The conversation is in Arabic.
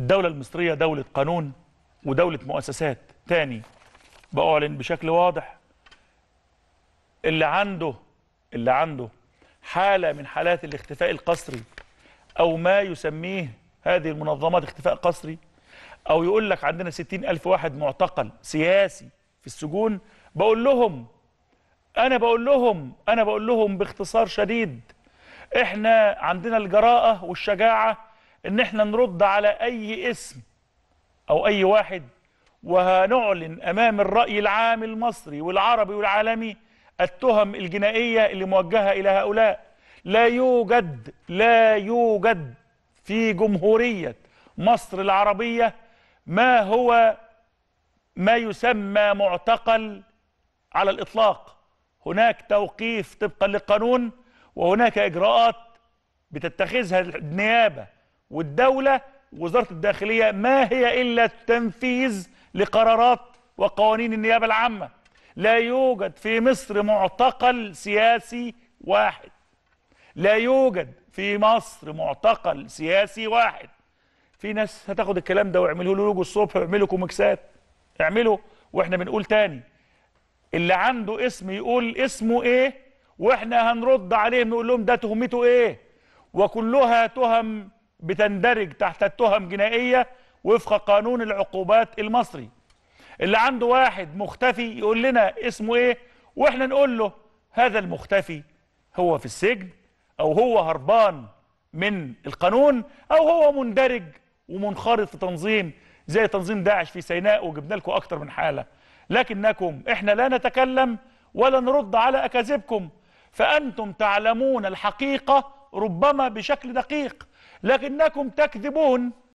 الدولة المصرية دولة قانون ودولة مؤسسات تاني بأعلن بشكل واضح اللي عنده اللي عنده حالة من حالات الاختفاء القسري أو ما يسميه هذه المنظمات اختفاء قسري أو يقول لك عندنا ستين ألف واحد معتقل سياسي في السجون بقول لهم أنا بقول لهم أنا بقول لهم باختصار شديد إحنا عندنا الجراءة والشجاعة ان احنا نرد على اي اسم او اي واحد وهنعلن امام الراي العام المصري والعربي والعالمي التهم الجنائيه اللي موجهه الى هؤلاء لا يوجد لا يوجد في جمهوريه مصر العربيه ما هو ما يسمى معتقل على الاطلاق هناك توقيف طبقا للقانون وهناك اجراءات بتتخذها النيابه والدولة وزارة الداخلية ما هي إلا التنفيذ لقرارات وقوانين النيابة العامة لا يوجد في مصر معتقل سياسي واحد لا يوجد في مصر معتقل سياسي واحد في ناس هتاخد الكلام ده واعملوا له لوجو الصبح واعملوا كوميكسات اعملوا واحنا بنقول تاني اللي عنده اسم يقول اسمه ايه واحنا هنرد عليه نقول لهم ده تهمته ايه وكلها تهم بتندرج تحت التهم جنائية وفق قانون العقوبات المصري اللي عنده واحد مختفي يقول لنا اسمه ايه واحنا نقول له هذا المختفي هو في السجن او هو هربان من القانون او هو مندرج ومنخرط في تنظيم زي تنظيم داعش في سيناء وجبنا لكم اكتر من حاله لكنكم احنا لا نتكلم ولا نرد على اكاذيبكم فانتم تعلمون الحقيقه ربما بشكل دقيق لكنكم تكذبون